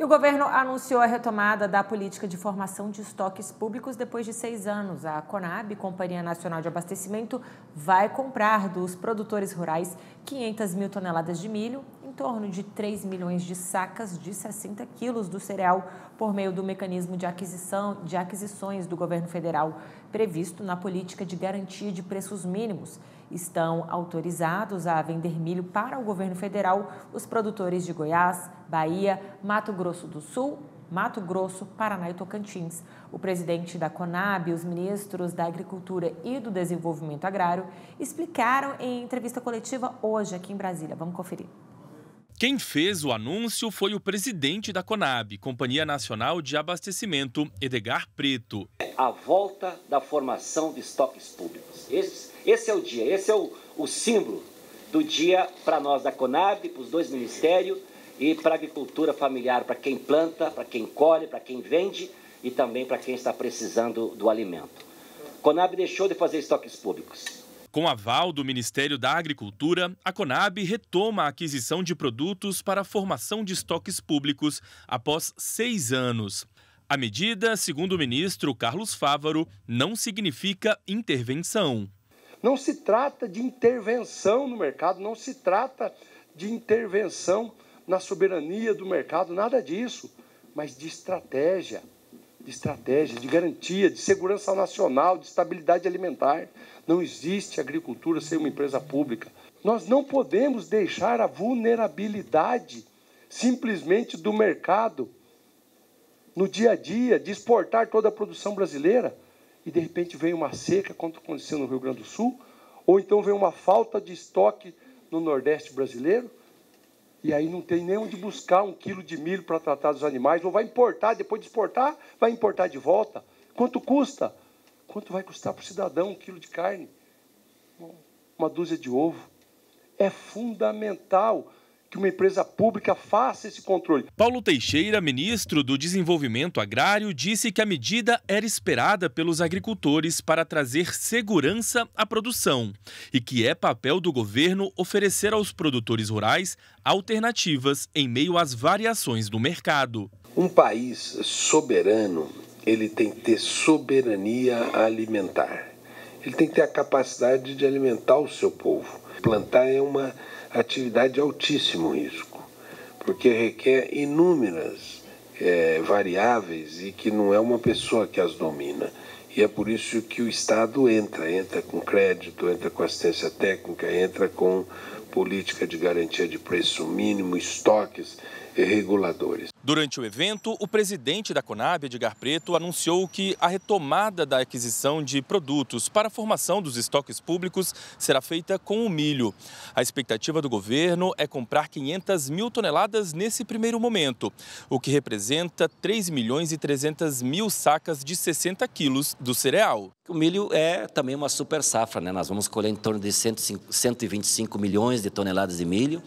E o governo anunciou a retomada da política de formação de estoques públicos depois de seis anos. A Conab, Companhia Nacional de Abastecimento, vai comprar dos produtores rurais 500 mil toneladas de milho em torno de 3 milhões de sacas de 60 quilos do cereal por meio do mecanismo de, aquisição, de aquisições do governo federal previsto na política de garantia de preços mínimos. Estão autorizados a vender milho para o governo federal os produtores de Goiás, Bahia, Mato Grosso do Sul, Mato Grosso, Paraná e Tocantins. O presidente da Conab, os ministros da Agricultura e do Desenvolvimento Agrário explicaram em entrevista coletiva hoje aqui em Brasília. Vamos conferir. Quem fez o anúncio foi o presidente da Conab, Companhia Nacional de Abastecimento, Edgar Preto. A volta da formação de estoques públicos. Esse, esse é o dia, esse é o, o símbolo do dia para nós da Conab, para os dois ministérios e para a agricultura familiar, para quem planta, para quem colhe, para quem vende e também para quem está precisando do alimento. Conab deixou de fazer estoques públicos com aval do Ministério da Agricultura, a Conab retoma a aquisição de produtos para a formação de estoques públicos após seis anos. A medida, segundo o ministro Carlos Fávaro, não significa intervenção. Não se trata de intervenção no mercado, não se trata de intervenção na soberania do mercado, nada disso, mas de estratégia de estratégias, de garantia, de segurança nacional, de estabilidade alimentar. Não existe agricultura sem uma empresa pública. Nós não podemos deixar a vulnerabilidade simplesmente do mercado no dia a dia, de exportar toda a produção brasileira, e de repente vem uma seca, como aconteceu no Rio Grande do Sul, ou então vem uma falta de estoque no Nordeste brasileiro, e aí não tem nem onde buscar um quilo de milho para tratar dos animais, ou vai importar, depois de exportar, vai importar de volta. Quanto custa? Quanto vai custar para o cidadão um quilo de carne? Uma dúzia de ovo. É fundamental que uma empresa pública faça esse controle. Paulo Teixeira, ministro do Desenvolvimento Agrário, disse que a medida era esperada pelos agricultores para trazer segurança à produção e que é papel do governo oferecer aos produtores rurais alternativas em meio às variações do mercado. Um país soberano, ele tem que ter soberania alimentar. Ele tem que ter a capacidade de alimentar o seu povo. Plantar é uma atividade de altíssimo risco, porque requer inúmeras é, variáveis e que não é uma pessoa que as domina. E é por isso que o Estado entra, entra com crédito, entra com assistência técnica, entra com política de garantia de preço mínimo, estoques e reguladores. Durante o evento, o presidente da Conab, Edgar Preto, anunciou que a retomada da aquisição de produtos para a formação dos estoques públicos será feita com o milho. A expectativa do governo é comprar 500 mil toneladas nesse primeiro momento, o que representa 3 milhões e 300 mil sacas de 60 quilos do cereal. O milho é também uma super safra, né? Nós vamos colher em torno de 125 milhões de toneladas de milho.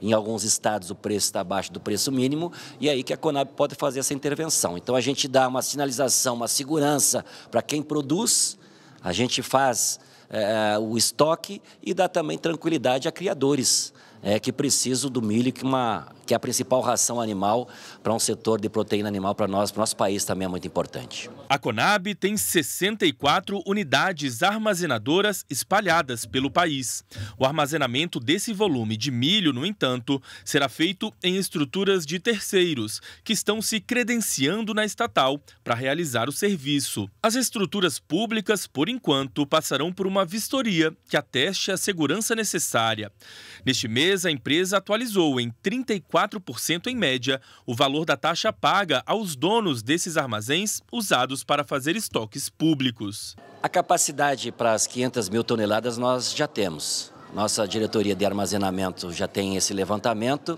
Em alguns estados o preço está abaixo do preço mínimo e é aí que a Conab pode fazer essa intervenção. Então a gente dá uma sinalização, uma segurança para quem produz, a gente faz é, o estoque e dá também tranquilidade a criadores é, que precisam do milho, que, uma, que é a principal ração animal para um setor de proteína animal para nós, para o nosso país também é muito importante. A Conab tem 64 unidades armazenadoras espalhadas pelo país. O armazenamento desse volume de milho, no entanto, será feito em estruturas de terceiros, que estão se credenciando na estatal para realizar o serviço. As estruturas públicas, por enquanto, passarão por uma vistoria que ateste a segurança necessária. Neste mês, mês, a empresa atualizou em 34% em média o valor da taxa paga aos donos desses armazéns usados para fazer estoques públicos. A capacidade para as 500 mil toneladas nós já temos. Nossa diretoria de armazenamento já tem esse levantamento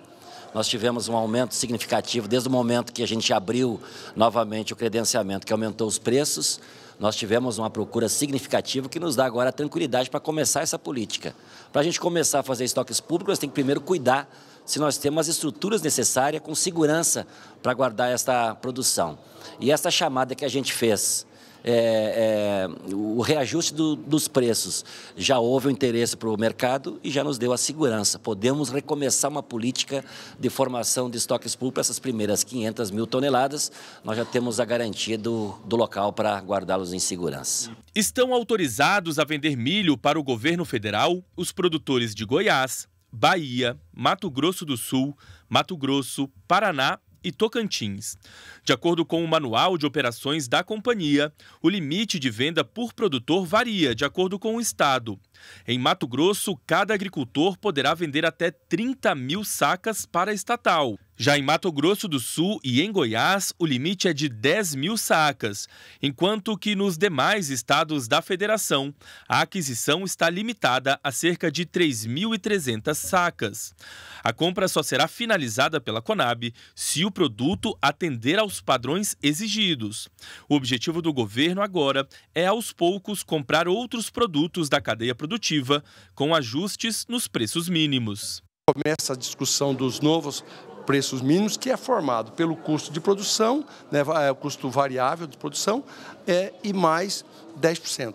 nós tivemos um aumento significativo desde o momento que a gente abriu novamente o credenciamento, que aumentou os preços. Nós tivemos uma procura significativa que nos dá agora a tranquilidade para começar essa política. Para a gente começar a fazer estoques públicos, nós temos que primeiro cuidar se nós temos as estruturas necessárias com segurança para guardar esta produção. E essa chamada que a gente fez é, é, o reajuste do, dos preços. Já houve o um interesse para o mercado e já nos deu a segurança. Podemos recomeçar uma política de formação de estoques públicos para essas primeiras 500 mil toneladas. Nós já temos a garantia do, do local para guardá-los em segurança. Estão autorizados a vender milho para o governo federal os produtores de Goiás, Bahia, Mato Grosso do Sul, Mato Grosso, Paraná e Tocantins. De acordo com o Manual de Operações da companhia, o limite de venda por produtor varia de acordo com o estado. Em Mato Grosso, cada agricultor poderá vender até 30 mil sacas para a estatal. Já em Mato Grosso do Sul e em Goiás, o limite é de 10 mil sacas, enquanto que nos demais estados da federação, a aquisição está limitada a cerca de 3.300 sacas. A compra só será finalizada pela Conab se o produto atender aos padrões exigidos. O objetivo do governo agora é, aos poucos, comprar outros produtos da cadeia produtiva produtiva, com ajustes nos preços mínimos. Começa a discussão dos novos preços mínimos, que é formado pelo custo de produção, né, é, o custo variável de produção, é, e mais 10%.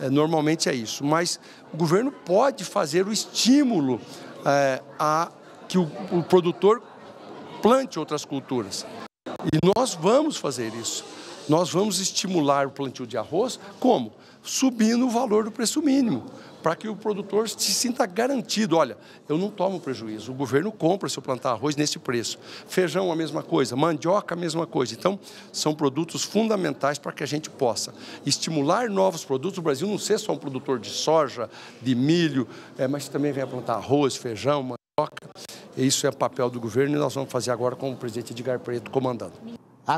É, normalmente é isso. Mas o governo pode fazer o estímulo é, a que o, o produtor plante outras culturas. E nós vamos fazer isso. Nós vamos estimular o plantio de arroz como? subindo o valor do preço mínimo, para que o produtor se sinta garantido. Olha, eu não tomo prejuízo, o governo compra se eu plantar arroz nesse preço. Feijão, a mesma coisa, mandioca, a mesma coisa. Então, são produtos fundamentais para que a gente possa estimular novos produtos. O Brasil não ser só um produtor de soja, de milho, é, mas também vem a plantar arroz, feijão, mandioca. Isso é papel do governo e nós vamos fazer agora com o presidente Edgar Preto comandando.